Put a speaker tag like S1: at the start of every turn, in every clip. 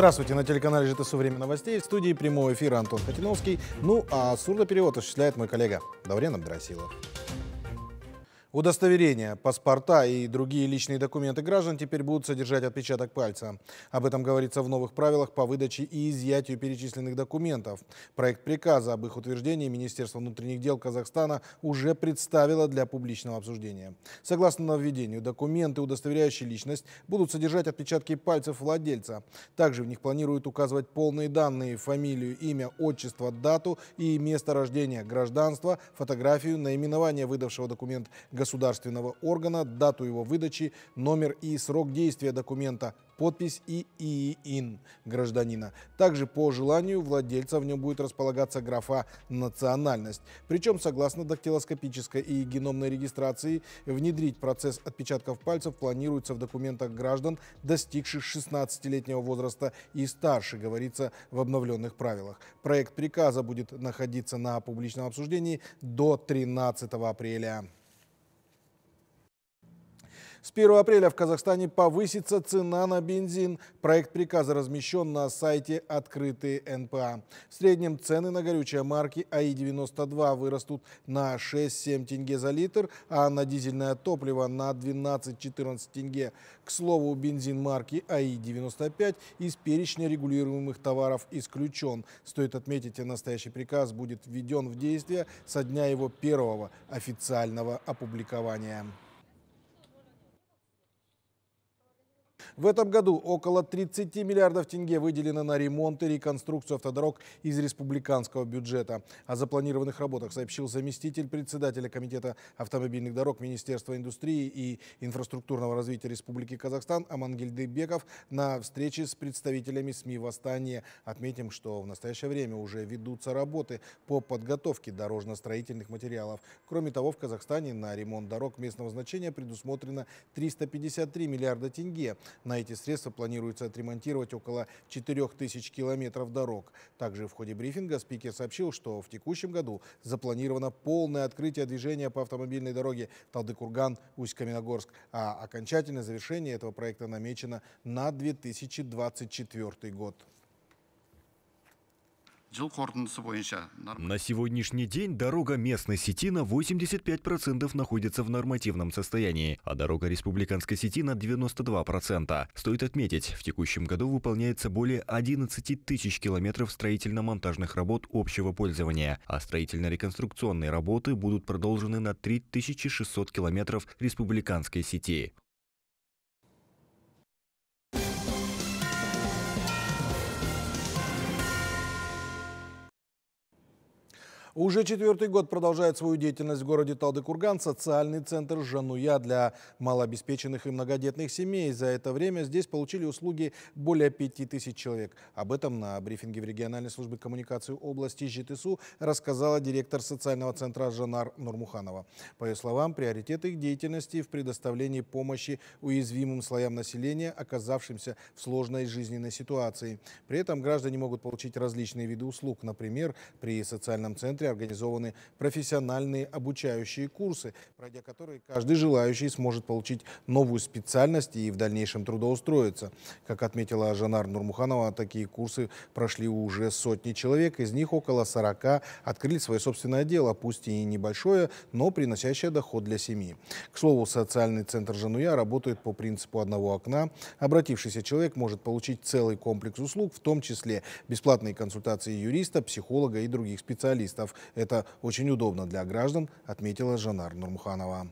S1: Здравствуйте, на телеканале ЖТСУ «Время новостей» в студии прямого эфира Антон Хотиновский. Ну, а сурдоперевод осуществляет мой коллега Даврен Абдрасилов. Удостоверения, паспорта и другие личные документы граждан теперь будут содержать отпечаток пальца. Об этом говорится в новых правилах по выдаче и изъятию перечисленных документов. Проект приказа об их утверждении Министерство внутренних дел Казахстана уже представило для публичного обсуждения. Согласно нововведению, документы, удостоверяющие личность, будут содержать отпечатки пальцев владельца. Также в них планируют указывать полные данные, фамилию, имя, отчество, дату и место рождения, гражданство, фотографию, наименование выдавшего документ государственного органа, дату его выдачи, номер и срок действия документа, подпись и ИИН гражданина. Также по желанию владельца в нем будет располагаться графа «Национальность». Причем, согласно дактилоскопической и геномной регистрации, внедрить процесс отпечатков пальцев планируется в документах граждан, достигших 16-летнего возраста и старше, говорится в обновленных правилах. Проект приказа будет находиться на публичном обсуждении до 13 апреля. С 1 апреля в Казахстане повысится цена на бензин. Проект приказа размещен на сайте «Открытые НПА». В среднем цены на горючие марки АИ-92 вырастут на 6-7 тенге за литр, а на дизельное топливо на 12-14 тенге. К слову, бензин марки АИ-95 из перечня регулируемых товаров исключен. Стоит отметить, настоящий приказ будет введен в действие со дня его первого официального опубликования. В этом году около 30 миллиардов тенге выделено на ремонт и реконструкцию автодорог из республиканского бюджета. О запланированных работах сообщил заместитель председателя Комитета автомобильных дорог Министерства индустрии и инфраструктурного развития Республики Казахстан Амангель Дебеков на встрече с представителями СМИ «Восстание». Отметим, что в настоящее время уже ведутся работы по подготовке дорожно-строительных материалов. Кроме того, в Казахстане на ремонт дорог местного значения предусмотрено 353 миллиарда тенге. На эти средства планируется отремонтировать около 4000 километров дорог. Также в ходе брифинга спикер сообщил, что в текущем году запланировано полное открытие движения по автомобильной дороге Талдыкурган, Усть-Каменогорск, а окончательное завершение этого проекта намечено на 2024 год.
S2: На сегодняшний день дорога местной сети на 85% находится в нормативном состоянии, а дорога республиканской сети на 92%. Стоит отметить, в текущем году выполняется более 11 тысяч километров строительно-монтажных работ общего пользования, а строительно-реконструкционные работы будут продолжены на 3600 километров республиканской сети.
S1: Уже четвертый год продолжает свою деятельность в городе Талдыкурган социальный центр «Жануя» для малообеспеченных и многодетных семей. За это время здесь получили услуги более 5000 человек. Об этом на брифинге в региональной службе коммуникации области ЖТСУ рассказала директор социального центра Жанар Нурмуханова. По ее словам, приоритет их деятельности в предоставлении помощи уязвимым слоям населения, оказавшимся в сложной жизненной ситуации. При этом граждане могут получить различные виды услуг. Например, при социальном центре организованы профессиональные обучающие курсы, пройдя которые каждый желающий сможет получить новую специальность и в дальнейшем трудоустроиться. Как отметила Жанар Нурмуханова, такие курсы прошли уже сотни человек, из них около 40 открыли свое собственное дело, пусть и небольшое, но приносящее доход для семьи. К слову, социальный центр Жануя работает по принципу одного окна. Обратившийся человек может получить целый комплекс услуг, в том числе бесплатные консультации юриста, психолога и других специалистов долларов. Это очень удобно для граждан, отметила Жанар Нурмуханова.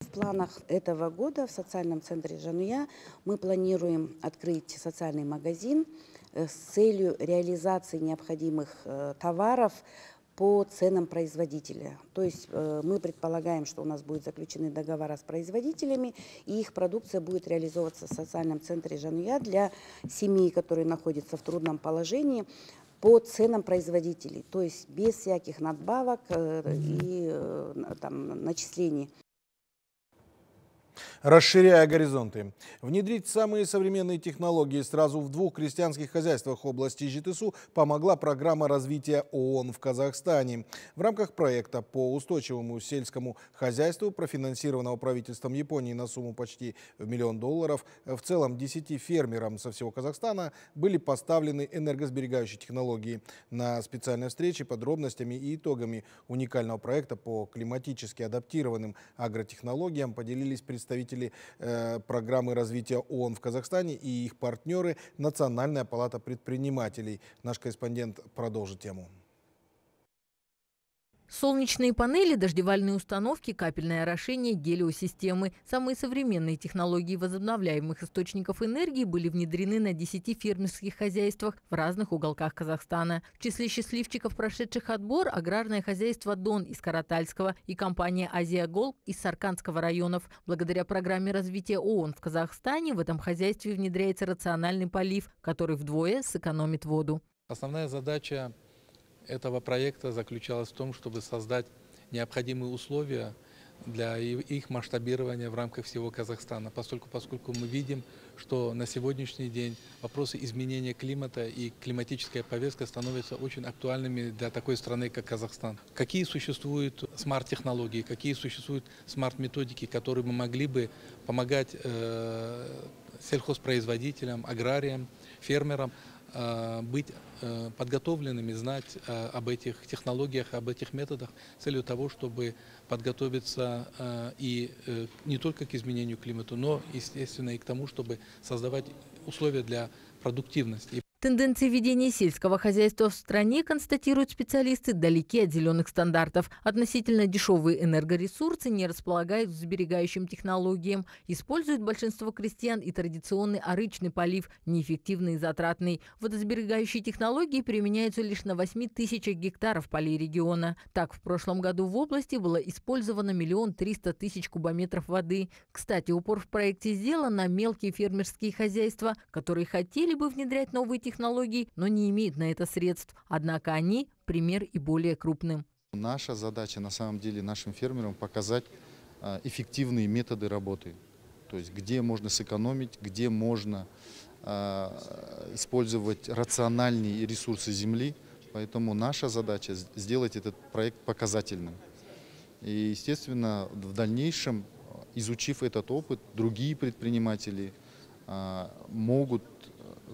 S3: В планах этого года в социальном центре Жануя мы планируем открыть социальный магазин э, с целью реализации необходимых э, товаров по ценам производителя. То есть э, мы предполагаем, что у нас будут заключены договора с производителями, и их продукция будет реализовываться в социальном центре Жануя для семей, которые находятся в трудном положении по ценам производителей, то есть без всяких надбавок э, и э, там, начислений расширяя
S1: горизонты. Внедрить самые современные технологии сразу в двух крестьянских хозяйствах области Житису помогла программа развития ООН в Казахстане. В рамках проекта по устойчивому сельскому хозяйству, профинансированного правительством Японии на сумму почти в миллион долларов, в целом 10 фермерам со всего Казахстана были поставлены энергосберегающие технологии. На специальной встрече подробностями и итогами уникального проекта по климатически адаптированным агротехнологиям поделились представители представители э, программы развития ООН в Казахстане и их партнеры Национальная палата предпринимателей. Наш корреспондент продолжит тему.
S4: Солнечные панели, дождевальные установки, капельное орошение, гелиосистемы. Самые современные технологии возобновляемых источников энергии были внедрены на 10 фермерских хозяйствах в разных уголках Казахстана. В числе счастливчиков, прошедших отбор, аграрное хозяйство «Дон» из Каратальского и компания «Азия Гол» из Сарканского районов. Благодаря программе развития ООН в Казахстане в этом хозяйстве внедряется рациональный полив, который вдвое сэкономит воду. Основная задача
S1: этого проекта заключалась в том, чтобы создать необходимые условия для их масштабирования в рамках всего Казахстана, поскольку, поскольку мы видим, что на сегодняшний день вопросы изменения климата и климатическая повестка становятся очень актуальными для такой страны, как Казахстан. Какие существуют смарт-технологии, какие существуют смарт-методики, которые мы могли бы помогать э, сельхозпроизводителям, аграриям, фермерам э, быть Э, подготовленными, знать э, об этих технологиях, об этих методах с целью того, чтобы подготовиться э, и не только к изменению климата, но, естественно, и к тому, чтобы создавать условия для продуктивности.
S4: Тенденции ведения сельского хозяйства в стране, констатируют специалисты, далеки от зеленых стандартов. Относительно дешевые энергоресурсы не располагают сберегающим технологиям. Используют большинство крестьян и традиционный орычный полив, неэффективный и затратный. Водосберегающие технологии применяются лишь на 8 тысячах гектаров полей региона. Так, в прошлом году в области было использовано миллион триста тысяч кубометров воды. Кстати, упор в проекте сделан на мелкие фермерские хозяйства, которые хотели бы внедрять новые технологии технологий, но не имеет на это средств. Однако они – пример и более крупным.
S2: Наша задача, на самом деле, нашим фермерам показать а, эффективные методы работы. То есть где можно сэкономить, где можно а, использовать рациональные ресурсы земли. Поэтому наша задача – сделать этот проект показательным. И, естественно, в дальнейшем, изучив этот опыт, другие предприниматели а, могут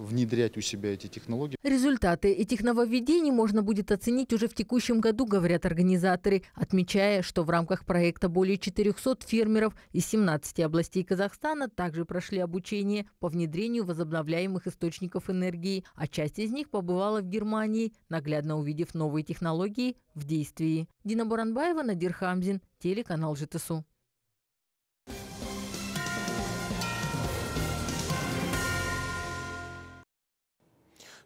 S2: внедрять у себя эти технологии. Результаты
S4: этих нововведений можно будет оценить уже в текущем году, говорят организаторы, отмечая, что в рамках проекта более 400 фермеров из 17 областей Казахстана также прошли обучение по внедрению возобновляемых источников энергии, а часть из них побывала в Германии, наглядно увидев новые технологии в действии. Дина Буранбаева, Надир Хамзин, телеканал ЖТСУ.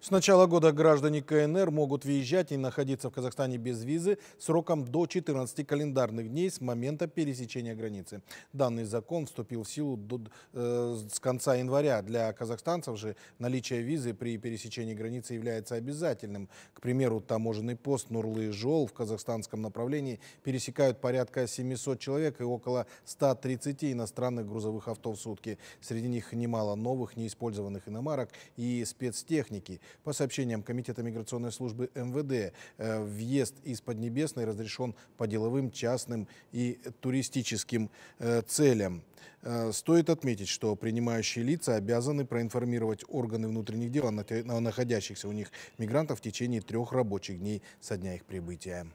S1: С начала года граждане КНР могут въезжать и находиться в Казахстане без визы сроком до 14 календарных дней с момента пересечения границы. Данный закон вступил в силу до, э, с конца января. Для казахстанцев же наличие визы при пересечении границы является обязательным. К примеру, таможенный пост Нурлы Жол в казахстанском направлении пересекают порядка 700 человек и около 130 иностранных грузовых авто в сутки. Среди них немало новых неиспользованных иномарок и спецтехники – по сообщениям Комитета миграционной службы МВД, э, въезд из Поднебесной разрешен по деловым, частным и туристическим э, целям. Э, стоит отметить, что принимающие лица обязаны проинформировать органы внутренних дел о находящихся у них мигрантов в течение трех рабочих дней со дня их прибытия.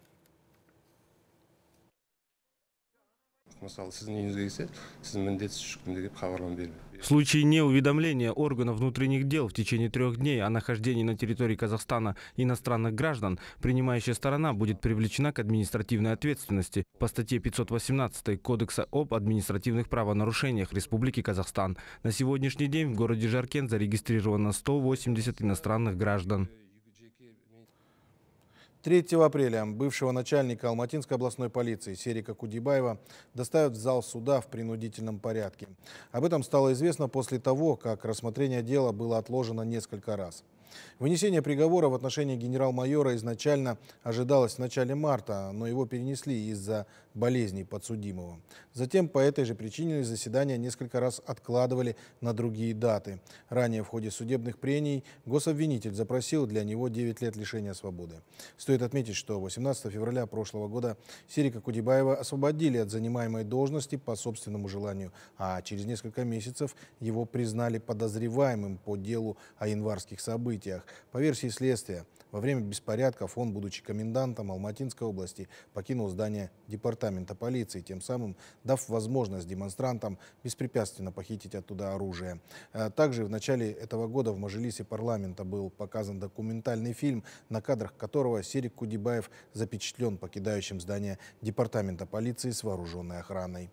S2: в случае неуведомления органов внутренних дел в течение трех дней о нахождении на территории Казахстана иностранных граждан, принимающая сторона будет привлечена к административной ответственности по статье 518 Кодекса об административных правонарушениях Республики Казахстан. На сегодняшний день в городе Жаркен зарегистрировано 180 иностранных граждан.
S1: 3 апреля бывшего начальника Алматинской областной полиции Серика Кудибаева доставят в зал суда в принудительном порядке. Об этом стало известно после того, как рассмотрение дела было отложено несколько раз. Вынесение приговора в отношении генерал-майора изначально ожидалось в начале марта, но его перенесли из-за болезней подсудимого. Затем по этой же причине заседания несколько раз откладывали на другие даты. Ранее в ходе судебных прений гособвинитель запросил для него 9 лет лишения свободы. Стоит отметить, что 18 февраля прошлого года Сирика Кудибаева освободили от занимаемой должности по собственному желанию, а через несколько месяцев его признали подозреваемым по делу о январских событиях. По версии следствия, во время беспорядков он, будучи комендантом Алматинской области, покинул здание департамента департамента полиции, тем самым дав возможность демонстрантам беспрепятственно похитить оттуда оружие. Э, также в начале этого года в Мажилисе парламента был показан документальный фильм, на кадрах которого Серик Кудибаев запечатлен покидающим здание департамента полиции с вооруженной охраной.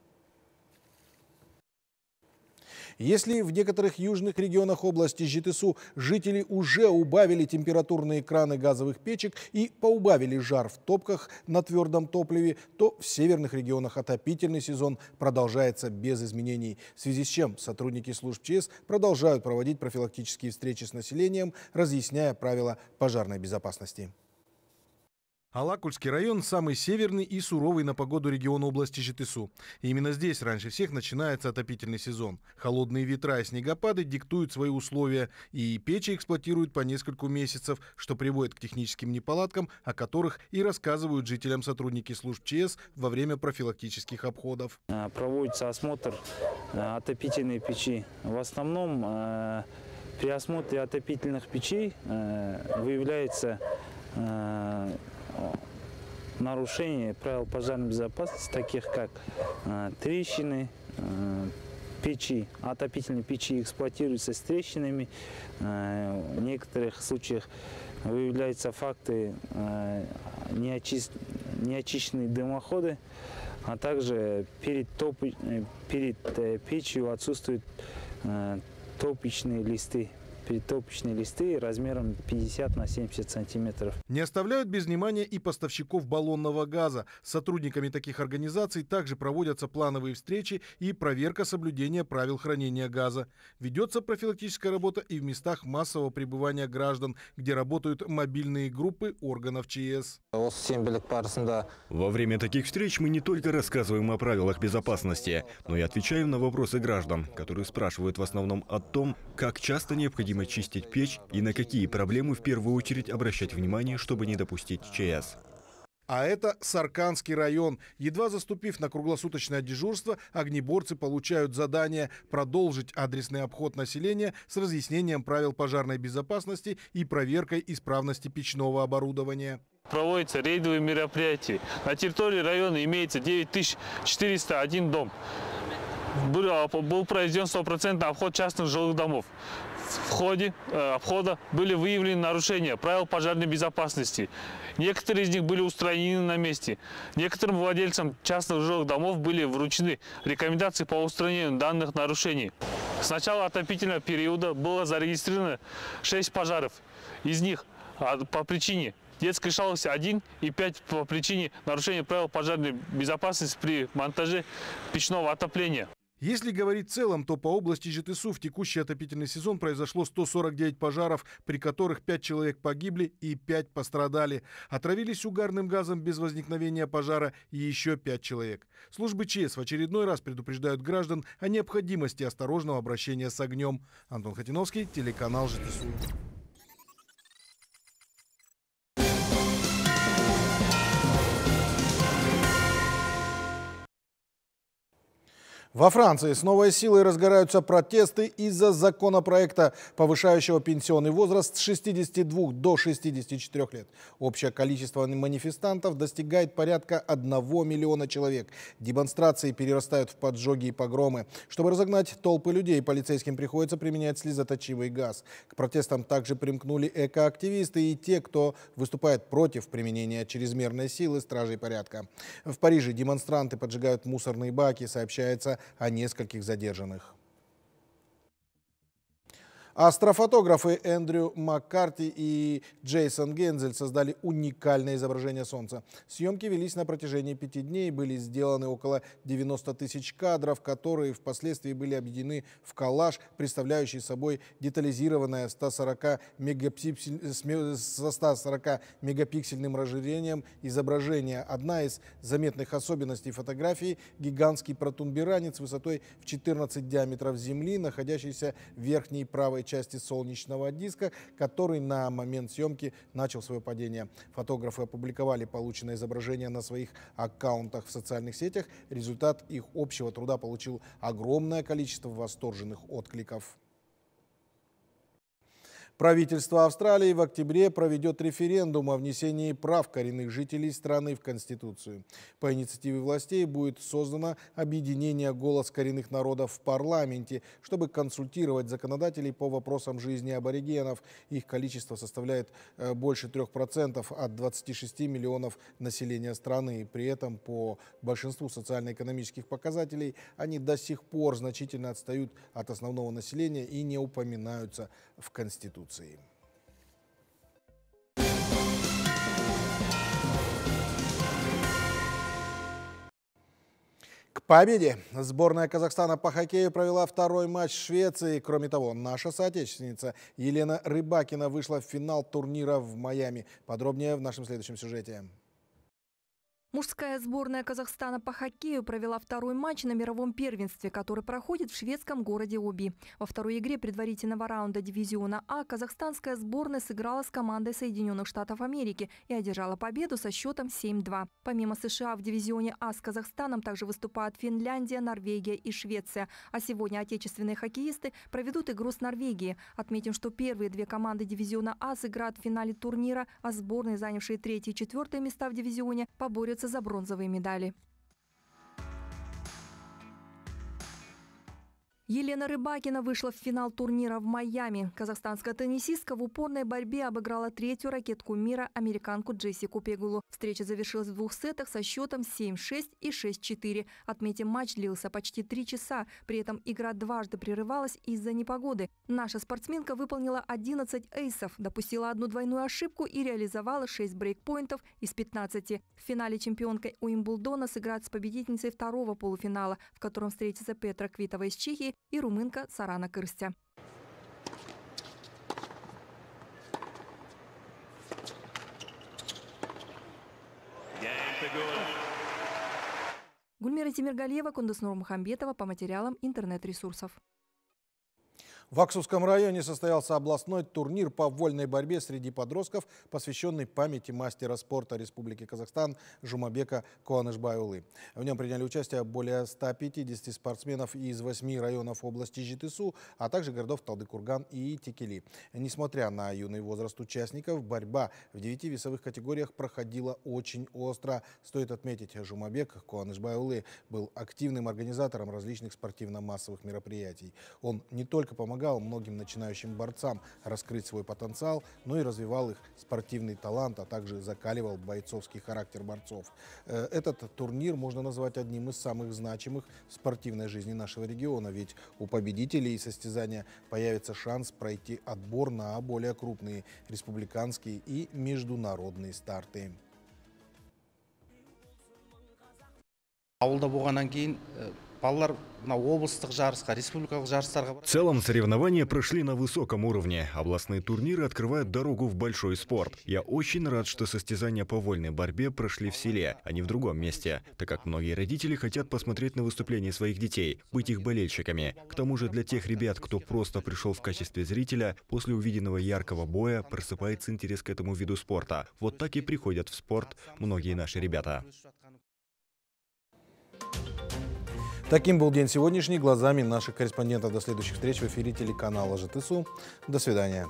S1: Если в некоторых южных регионах области ЖТСУ жители уже убавили температурные краны газовых печек и поубавили жар в топках на твердом топливе, то в северных регионах отопительный сезон продолжается без изменений, в связи с чем сотрудники служб ЧС продолжают проводить профилактические встречи с населением, разъясняя правила пожарной безопасности. Алакульский район – самый северный и суровый на погоду регион области Житису. Именно здесь раньше всех начинается отопительный сезон. Холодные ветра и снегопады диктуют свои условия, и печи эксплуатируют по нескольку месяцев, что приводит к техническим неполадкам, о которых и рассказывают жителям сотрудники служб ЧС во время профилактических обходов.
S4: Э, проводится осмотр э, отопительной печи. В основном э, при осмотре отопительных печей выявляется нарушений правил пожарной безопасности, таких как э, трещины, э, печи, отопительные печи эксплуатируются с трещинами. Э, в некоторых случаях выявляются факты неочист... неочищенные дымоходы, а также перед, топ... перед печью отсутствуют топочные листы перетопочные листы размером 50 на 70 сантиметров.
S1: Не оставляют без внимания и поставщиков баллонного газа. С сотрудниками таких организаций также проводятся плановые встречи и проверка соблюдения правил хранения газа. Ведется профилактическая работа и в местах массового пребывания граждан,
S2: где работают мобильные группы органов ЧС. Во время таких встреч мы не только рассказываем о правилах безопасности, но и отвечаем на вопросы граждан, которые спрашивают в основном о том, как часто необходимо необходимо чистить печь и на какие проблемы в первую очередь обращать внимание, чтобы не допустить ЧС.
S1: А это Сарканский район. Едва заступив на круглосуточное дежурство, огнеборцы получают задание продолжить адресный обход населения с разъяснением правил пожарной безопасности и проверкой исправности печного оборудования. Проводятся рейдовые мероприятия. На
S2: территории района имеется 9401 дом. Был, был проведен 100% обход частных жилых домов в ходе э, обхода были выявлены нарушения правил пожарной безопасности. Некоторые из них были устранены на месте.
S1: Некоторым владельцам частных жилых домов были вручены рекомендации по устранению данных нарушений. С начала отопительного периода было зарегистрировано 6 пожаров. Из них а, по причине детской шалости 1 и 5 по причине нарушения правил пожарной безопасности при монтаже печного отопления. Если говорить в целом, то по области ЖТСУ в текущий отопительный сезон произошло 149 пожаров, при которых 5 человек погибли и 5 пострадали. Отравились угарным газом без возникновения пожара и еще 5 человек. Службы ЧС в очередной раз предупреждают граждан о необходимости осторожного обращения с огнем. Антон Хатиновский, телеканал ЖТСУ. Во Франции с новой силой разгораются протесты из-за законопроекта, повышающего пенсионный возраст с 62 до 64 лет. Общее количество манифестантов достигает порядка 1 миллиона человек. Демонстрации перерастают в поджоги и погромы. Чтобы разогнать толпы людей, полицейским приходится применять слезоточивый газ. К протестам также примкнули экоактивисты и те, кто выступает против применения чрезмерной силы стражей порядка. В Париже демонстранты поджигают мусорные баки, сообщается о нескольких задержанных. А астрофотографы Эндрю Маккарти и Джейсон Гензель создали уникальное изображение Солнца. Съемки велись на протяжении пяти дней, были сделаны около 90 тысяч кадров, которые впоследствии были объединены в коллаж, представляющий собой детализированное 140 мегапиксель... Э, со 140 мегапиксельным расширением изображение. Одна из заметных особенностей фотографии – гигантский протумберанец высотой в 14 диаметров Земли, находящийся в верхней правой части солнечного диска, который на момент съемки начал свое падение. Фотографы опубликовали полученное изображение на своих аккаунтах в социальных сетях. Результат их общего труда получил огромное количество восторженных откликов. Правительство Австралии в октябре проведет референдум о внесении прав коренных жителей страны в Конституцию. По инициативе властей будет создано объединение «Голос коренных народов» в парламенте, чтобы консультировать законодателей по вопросам жизни аборигенов. Их количество составляет э, больше 3% от 26 миллионов населения страны. При этом по большинству социально-экономических показателей они до сих пор значительно отстают от основного населения и не упоминаются в Конституции. Конституции. К победе! Сборная Казахстана по хоккею провела второй матч Швеции. Кроме того, наша соотечественница Елена Рыбакина вышла в финал турнира в Майами. Подробнее в нашем следующем сюжете.
S3: Мужская сборная Казахстана по хоккею провела второй матч на мировом первенстве, который проходит в шведском городе Оби. Во второй игре предварительного раунда дивизиона А казахстанская сборная сыграла с командой Соединенных Штатов Америки и одержала победу со счетом 7-2. Помимо США в дивизионе А с Казахстаном также выступают Финляндия, Норвегия и Швеция. А сегодня отечественные хоккеисты проведут игру с Норвегией. Отметим, что первые две команды дивизиона А сыграют в финале турнира, а сборные, занявшие третье и четвертое места в дивизионе, поборются за бронзовые медали. Елена Рыбакина вышла в финал турнира в Майами. Казахстанская теннисистка в упорной борьбе обыграла третью ракетку мира, американку Джессику Пегулу. Встреча завершилась в двух сетах со счетом 7-6 и 6-4. Отметим, матч длился почти три часа. При этом игра дважды прерывалась из-за непогоды. Наша спортсменка выполнила 11 эйсов, допустила одну двойную ошибку и реализовала 6 брейкпоинтов из 15. В финале чемпионка Уимблдона сыграет с победительницей второго полуфинала, в котором встретится Петра Квитова из Чехии и Румынка Сарана Кирстя. Гульмира Тимиргалиева, Кундуснур Мухамбетова по материалам интернет-ресурсов.
S1: В Аксусском районе состоялся областной турнир по вольной борьбе среди подростков, посвященный памяти мастера спорта Республики Казахстан Жумабека Куанышбайулы. В нем приняли участие более 150 спортсменов из восьми районов области Житису, а также городов Талдыкурган и Текели. Несмотря на юный возраст участников, борьба в девяти весовых категориях проходила очень остро. Стоит отметить, Жумабек Куанышбайулы был активным организатором различных спортивно-массовых мероприятий. Он не только помогал помогал многим начинающим борцам раскрыть свой потенциал, но ну и развивал их спортивный талант, а также закаливал бойцовский характер борцов. Э, этот турнир можно назвать одним из самых значимых в спортивной жизни нашего региона, ведь у победителей состязания появится шанс пройти отбор на более крупные республиканские и международные старты.
S2: ауылда болғаннан кейін э, балалар мынау облыстық жарысқа республикалық жарыстарға в целом соревнования прошли на высоком уровне областные турниры открывают дорогу в большой спорт я очень рад что состязания по вольной борьбе прошли в селе а не в другом месте так как многие родители хотят посмотреть на выступления своих детей быть их болельщиками к тому же для тех ребят кто просто пришел в качестве зрителя после увиденного яркого боя просыпается интерес к этому виду спорта вот так и приходят в спорт многие наши ребята Таким был день сегодняшний глазами наших
S1: корреспондентов. До следующих встреч в эфире телеканала ЖТСУ. До свидания.